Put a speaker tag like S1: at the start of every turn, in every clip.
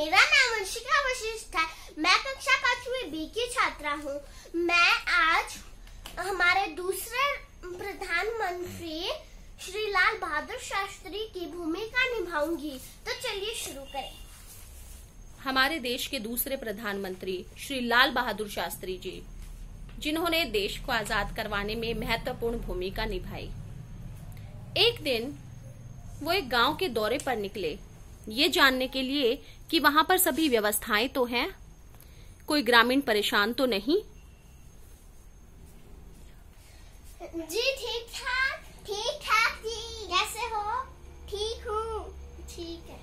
S1: मेरा नाम अंशिका वशिष्ठ है मैं कक्षा पांचवी बी की छात्रा हूँ मैं आज हमारे दूसरे प्रधानमंत्री श्री लाल बहादुर शास्त्री की भूमिका निभाऊंगी तो चलिए शुरू
S2: करें हमारे देश के दूसरे प्रधानमंत्री श्री लाल बहादुर शास्त्री जी जिन्होंने देश को आजाद करवाने में महत्वपूर्ण भूमिका निभाई एक दिन वो एक गांव के दौरे पर निकले ये जानने के लिए कि वहां पर सभी व्यवस्थाएं तो हैं कोई ग्रामीण परेशान तो नहीं
S1: जी ठीक ठाक ठीक ठाक जी कैसे हो ठीक हूँ ठीक है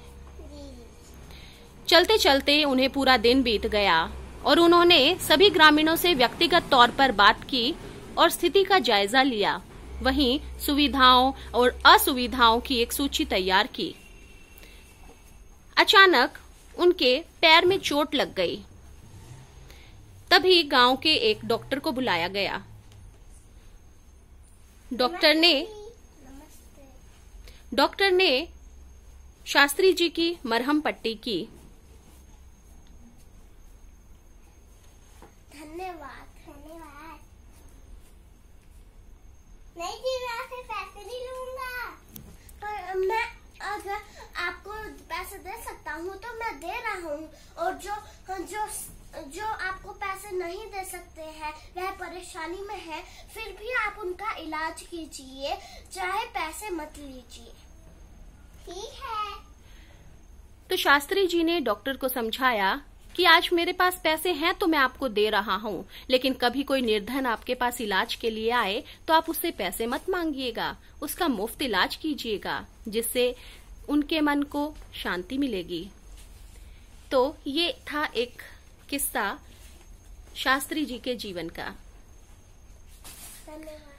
S2: चलते चलते उन्हें पूरा दिन बीत गया और उन्होंने सभी ग्रामीणों से व्यक्तिगत तौर पर बात की और स्थिति का जायजा लिया वहीं सुविधाओं और असुविधाओं की एक सूची तैयार की अचानक उनके पैर में चोट लग गई तभी गांव के एक डॉक्टर को बुलाया गया डॉक्टर ने डॉक्टर ने शास्त्री जी की मरहम पट्टी की
S1: धन्यवाद धन्यवाद पैसा दे रहा हूँ और जो जो जो आपको पैसे नहीं दे सकते हैं वह परेशानी में है फिर भी आप उनका इलाज कीजिए चाहे पैसे मत लीजिए ठीक है
S2: तो शास्त्री जी ने डॉक्टर को समझाया कि आज मेरे पास पैसे हैं तो मैं आपको दे रहा हूँ लेकिन कभी कोई निर्धन आपके पास इलाज के लिए आए तो आप उससे पैसे मत मांगिएगा उसका मुफ्त इलाज कीजिएगा जिससे उनके मन को शांति मिलेगी तो ये था एक किस्सा शास्त्री जी के जीवन का
S1: धन्यवाद